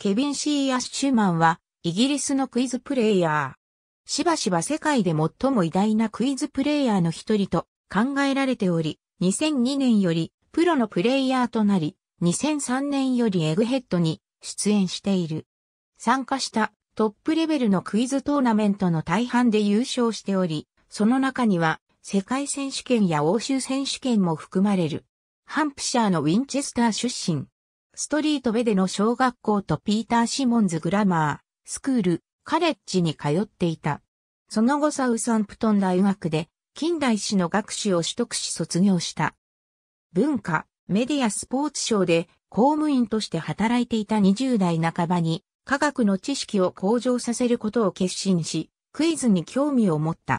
ケビン・シー・アッシュマンは、イギリスのクイズプレイヤー。しばしば世界で最も偉大なクイズプレイヤーの一人と考えられており、2002年よりプロのプレイヤーとなり、2003年よりエグヘッドに出演している。参加したトップレベルのクイズトーナメントの大半で優勝しており、その中には世界選手権や欧州選手権も含まれる。ハンプシャーのウィンチェスター出身。ストリートベでの小学校とピーター・シモンズ・グラマー、スクール、カレッジに通っていた。その後サウサンプトン大学で近代史の学士を取得し卒業した。文化、メディアスポーツ省で公務員として働いていた20代半ばに科学の知識を向上させることを決心し、クイズに興味を持った。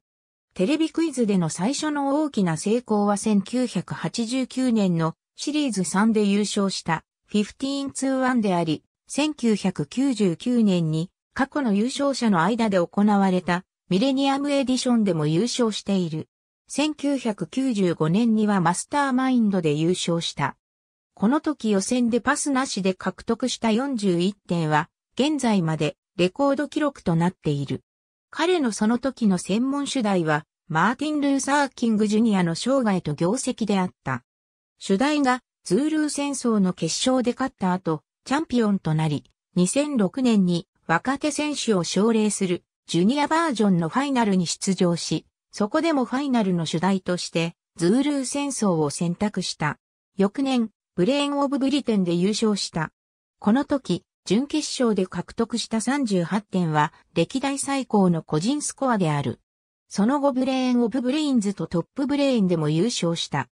テレビクイズでの最初の大きな成功は1989年のシリーズ3で優勝した15-2-1であり、1999年に過去の優勝者の間で行われたミレニアムエディションでも優勝している。1995年にはマスターマインドで優勝した。この時予選でパスなしで獲得した41点は、現在までレコード記録となっている。彼のその時の専門主題は、マーティン・ルーサー・キング・ジュニアの生涯と業績であった。主題がズールー戦争の決勝で勝った後、チャンピオンとなり、2006年に若手選手を奨励するジュニアバージョンのファイナルに出場し、そこでもファイナルの主題として、ズールー戦争を選択した。翌年、ブレーン・オブ・ブリテンで優勝した。この時、準決勝で獲得した38点は、歴代最高の個人スコアである。その後ブレーン・オブ・ブレインズとトップブレーンでも優勝した。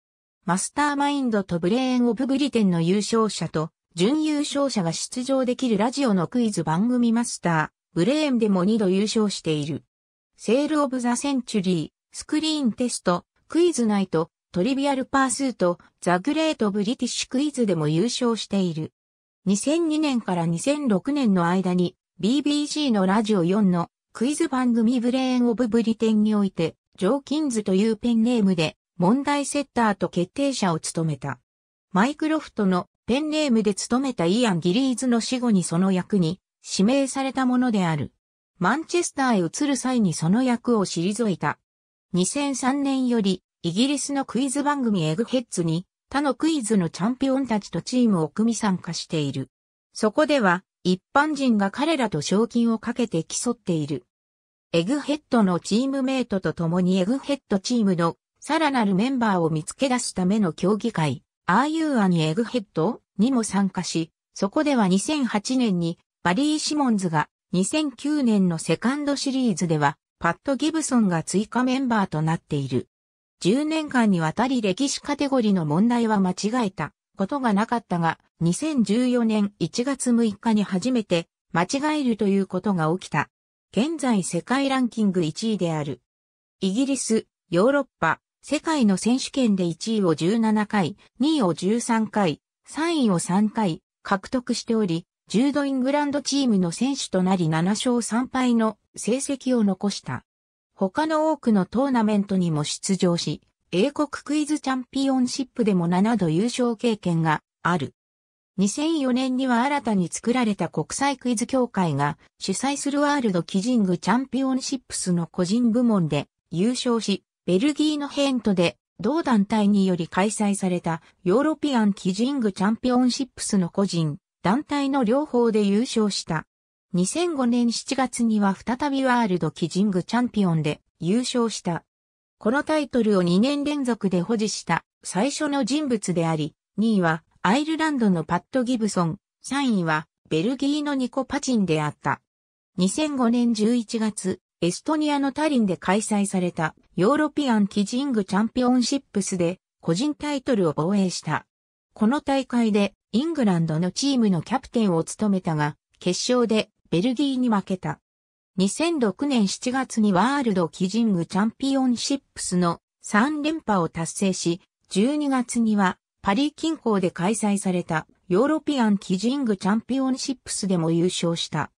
マスターマインドとブレーンオブグリテンの優勝者と、準優勝者が出場できるラジオのクイズ番組マスター、ブレーンでも2度優勝している。セールオブザセンチュリー、スクリーンテスト、クイズナイト、トリビアルパースート、ザグレートブリティッシュクイズでも優勝している。2002年から2006年の間に BBC のラジオ4のクイズ番組ブレーンオブブリテンにおいて、ジョーキンズというペンネームで問題セッターと決定者を務めた。マイクロフトのペンネームで務めたイアン・ギリーズの死後にその役に指名されたものである。マンチェスターへ移る際にその役を退いた。2003年よりイギリスのクイズ番組エグヘッズに他のクイズのチャンピオンたちとチームを組み参加している。そこでは一般人が彼らと賞金をかけて競っている。エグヘッドのチームメイトと共にエグヘッドチームのさらなるメンバーを見つけ出すための協議会、アーユーアニエグヘッドにも参加し、そこでは2008年にバリー・シモンズが2009年のセカンドシリーズではパット・ギブソンが追加メンバーとなっている。10年間にわたり歴史カテゴリーの問題は間違えたことがなかったが、2014年1月6日に初めて間違えるということが起きた。現在世界ランキング1位である。イギリス、ヨーロッパ、世界の選手権で1位を17回、2位を13回、3位を3回獲得しており、柔道イングランドチームの選手となり7勝3敗の成績を残した。他の多くのトーナメントにも出場し、英国クイズチャンピオンシップでも7度優勝経験がある。2004年には新たに作られた国際クイズ協会が主催するワールドキジングチャンピオンシップスの個人部門で優勝し、ベルギーのヘントで同団体により開催されたヨーロピアンキジングチャンピオンシップスの個人、団体の両方で優勝した。2005年7月には再びワールドキジングチャンピオンで優勝した。このタイトルを2年連続で保持した最初の人物であり、2位はアイルランドのパット・ギブソン、3位はベルギーのニコ・パチンであった。2005年11月、エストニアのタリンで開催されたヨーロピアンキジングチャンピオンシップスで個人タイトルを防衛した。この大会でイングランドのチームのキャプテンを務めたが、決勝でベルギーに負けた。2006年7月にワールドキジングチャンピオンシップスの3連覇を達成し、12月にはパリ近郊で開催されたヨーロピアンキジングチャンピオンシップスでも優勝した。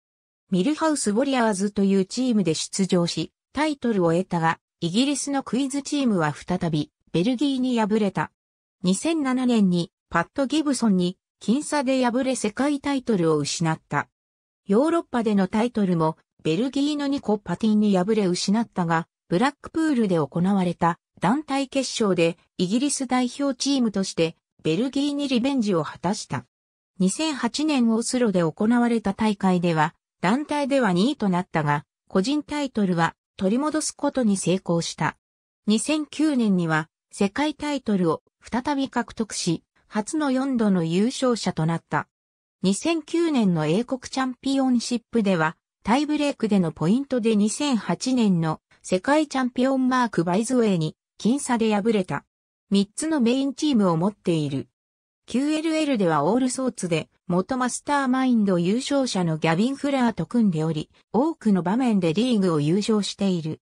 ミルハウス・ウォリアーズというチームで出場し、タイトルを得たが、イギリスのクイズチームは再び、ベルギーに敗れた。2007年に、パッド・ギブソンに、僅差で敗れ世界タイトルを失った。ヨーロッパでのタイトルも、ベルギーのニコ・パティンに敗れ失ったが、ブラックプールで行われた団体決勝でイギリス代表チームとしてベルギーにリベンジを果たした。2008年オスロで行われた大会では団体では2位となったが、個人タイトルは取り戻すことに成功した。2009年には世界タイトルを再び獲得し、初の4度の優勝者となった。2009年の英国チャンピオンシップでは、タイブレークでのポイントで2008年の世界チャンピオンマークバイズウェイに僅差で敗れた。3つのメインチームを持っている。QLL ではオールソーツで元マスターマインド優勝者のギャビン・フラーと組んでおり、多くの場面でリーグを優勝している。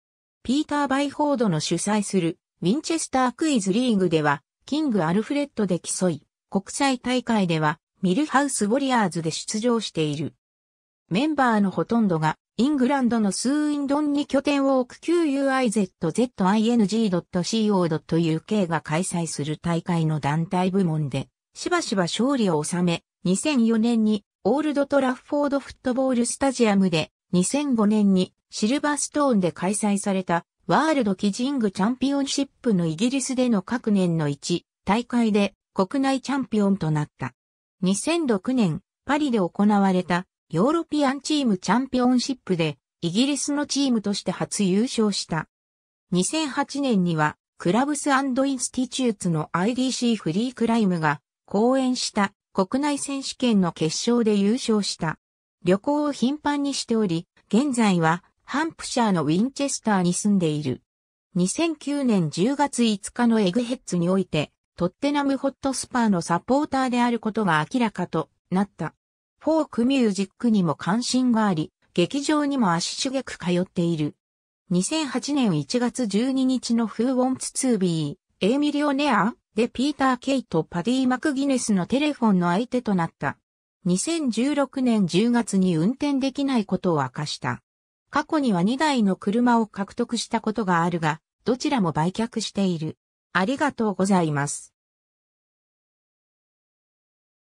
ピーター・バイフォードの主催するウィンチェスタークイズリーグでは、キング・アルフレッドで競い、国際大会ではミルハウス・ウォリアーズで出場している。メンバーのほとんどがイングランドのスーインドンに拠点を置く QUIZZING.co.uk が開催する大会の団体部門でしばしば勝利を収め、2004年にオールドトラッフォードフットボールスタジアムで、2005年にシルバーストーンで開催されたワールドキジングチャンピオンシップのイギリスでの各年の1大会で国内チャンピオンとなった。2006年、パリで行われたヨーロピアンチームチャンピオンシップでイギリスのチームとして初優勝した。2008年にはクラブスインスティチューツの IDC フリークライムが講演した国内選手権の決勝で優勝した。旅行を頻繁にしており、現在はハンプシャーのウィンチェスターに住んでいる。2009年10月5日のエグヘッズにおいて、トッテナムホットスパーのサポーターであることが明らかとなった。フォークミュージックにも関心があり、劇場にも足しげく通っている。2008年1月12日のフーウォンツツービー、エーミリオネアでピーター・ケイとパディ・マクギネスのテレフォンの相手となった。2016年10月に運転できないことを明かした。過去には2台の車を獲得したことがあるが、どちらも売却している。ありがとうございます。